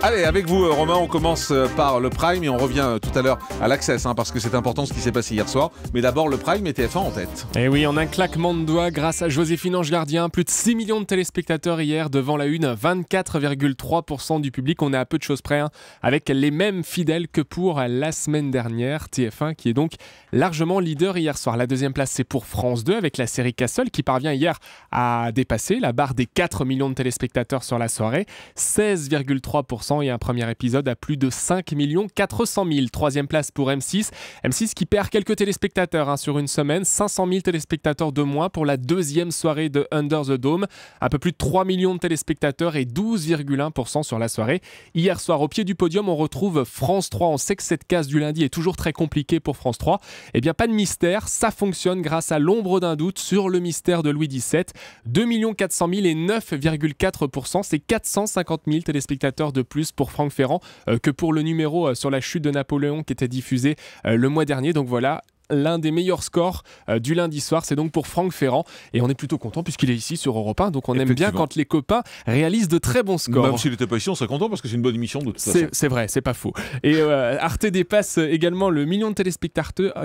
Allez, avec vous, euh, Romain, on commence euh, par le Prime et on revient euh, tout à l'heure à l'Access, hein, parce que c'est important ce qui s'est passé hier soir. Mais d'abord, le Prime et TF1 en tête. Et eh oui, en un claquement de doigts, grâce à Joséphine Ange Gardien, plus de 6 millions de téléspectateurs hier devant la une, 24,3% du public. On est à peu de choses près, hein, avec les mêmes fidèles que pour la semaine dernière. TF1 qui est donc largement leader hier soir. La deuxième place, c'est pour France 2 avec la série Castle qui parvient hier à dépasser la barre des 4 millions de téléspectateurs sur la soirée. 16,3% et un premier épisode à plus de 5 400 000. Troisième place pour M6. M6 qui perd quelques téléspectateurs hein. sur une semaine, 500 000 téléspectateurs de moins pour la deuxième soirée de Under the Dome. Un peu plus de 3 millions de téléspectateurs et 12,1% sur la soirée. Hier soir, au pied du podium, on retrouve France 3. On sait que cette case du lundi est toujours très compliquée pour France 3. Eh bien, pas de mystère, ça fonctionne grâce à l'ombre d'un doute sur le mystère de Louis XVII. 2 400 000 et 9,4%, c'est 450 000 téléspectateurs de plus pour Franck Ferrand euh, que pour le numéro euh, sur la chute de Napoléon qui était diffusé euh, le mois dernier. Donc voilà, l'un des meilleurs scores euh, du lundi soir. C'est donc pour Franck Ferrand. Et on est plutôt content puisqu'il est ici sur Europe 1. Donc on aime bien quand les copains réalisent de très bons scores. Même s'il n'était pas ici, on serait content parce que c'est une bonne émission de façon. C'est vrai, c'est pas faux. Et euh, Arte dépasse également le million de téléspectateurs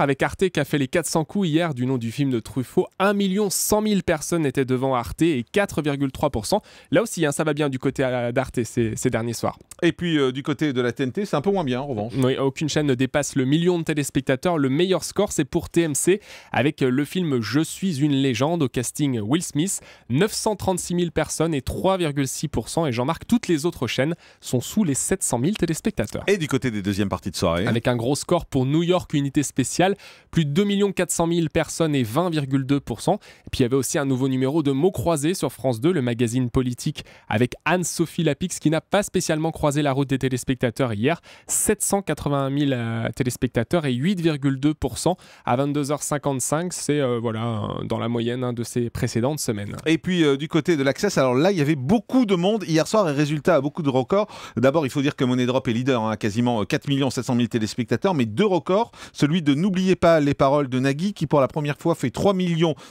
euh, avec Arte qui a fait les 400 coups hier du nom du film de Truffaut. 1 million 100 000 personnes étaient devant Arte et 4,3%. Là aussi, hein, ça va bien du côté d'Arte ces, ces, derniers soirs. Et puis du côté de la TNT, c'est un peu moins bien en revanche. Oui, aucune chaîne ne dépasse le million de téléspectateurs. Le meilleur score, c'est pour TMC avec le film Je suis une légende au casting Will Smith. 936 000 personnes et 3,6%. Et Jean-Marc, toutes les autres chaînes sont sous les 700 000 téléspectateurs. Et du côté des deuxièmes parties de soirée Avec un gros score pour New York, unité spéciale, plus de 2 400 000 personnes et 20,2%. Et puis il y avait aussi un nouveau numéro de mots croisés sur France 2, le magazine politique, avec Anne-Sophie Lapix qui n'a pas spécialement croisé la route des téléspectateurs hier. 781 000 euh, téléspectateurs et 8,2 2% à 22h55. C'est euh, voilà dans la moyenne de ces précédentes semaines. Et puis euh, du côté de l'accès, alors là, il y avait beaucoup de monde hier soir et résultat à beaucoup de records. D'abord, il faut dire que Money est leader, à hein, quasiment 4 700 000 téléspectateurs, mais deux records. Celui de N'oubliez pas les paroles de Nagui, qui pour la première fois fait 3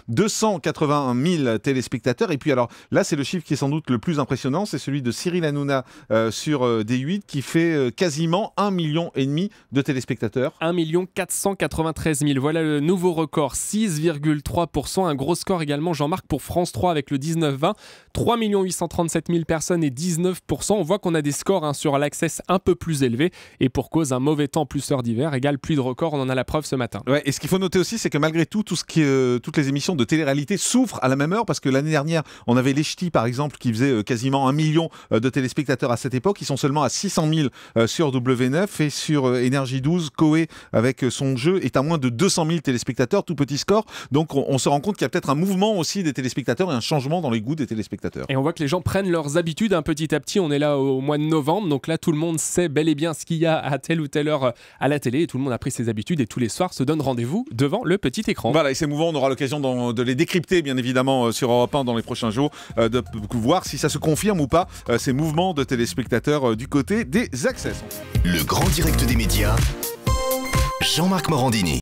281 000 téléspectateurs. Et puis alors là, c'est le chiffre qui est sans doute le plus impressionnant, c'est celui de Cyril Hanouna euh, sur D8 qui fait quasiment 1 million et demi de téléspectateurs. 1 million 400 193 000. Voilà le nouveau record, 6,3%. Un gros score également, Jean-Marc, pour France 3 avec le 19-20. 3 837 000 personnes et 19%. On voit qu'on a des scores hein, sur l'Access un peu plus élevés. Et pour cause, un mauvais temps plus heure d'hiver égale plus de record. On en a la preuve ce matin. Ouais, et ce qu'il faut noter aussi, c'est que malgré tout, tout ce qui, euh, toutes les émissions de télé-réalité souffrent à la même heure parce que l'année dernière, on avait les par exemple, qui faisait euh, quasiment un million euh, de téléspectateurs à cette époque. Ils sont seulement à 600 000 sur W9 et sur Énergie 12, Coé avec son jeu est à moins de 200 000 téléspectateurs, tout petit score. Donc on, se rend compte qu'il y a peut-être un mouvement aussi des téléspectateurs et un changement dans les goûts des téléspectateurs. Et on voit que les gens prennent leurs habitudes un hein, petit à petit. On est là au mois de novembre, donc là tout le monde sait bel et bien ce qu'il y a à telle ou telle heure euh, à la télé et tout le monde a pris ses habitudes et tous les soirs se donne rendez-vous devant le petit écran. Voilà, et ces mouvements, on aura l'occasion de les décrypter bien évidemment euh, sur Europe 1 dans les prochains jours, euh, de voir si ça se confirme ou pas, ces mouvements de téléspectateurs du côté des access. Le grand direct des médias. Jean-Marc Morandini.